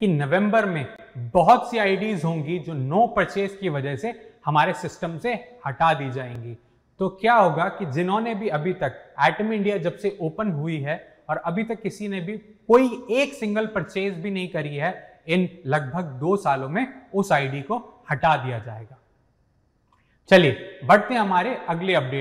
कि नवंबर में बहुत सी आईडीज होंगी जो नो परचेज की वजह से हमारे सिस्टम से हटा दी जाएंगी तो क्या होगा कि जिन्होंने भी अभी तक एटम इंडिया जब से ओपन हुई है और अभी तक किसी ने भी कोई एक सिंगल परचेज भी नहीं करी है इन लगभग दो सालों में उस आईडी को हटा दिया जाएगा चलिए बढ़ते हमारे अगले अपडेट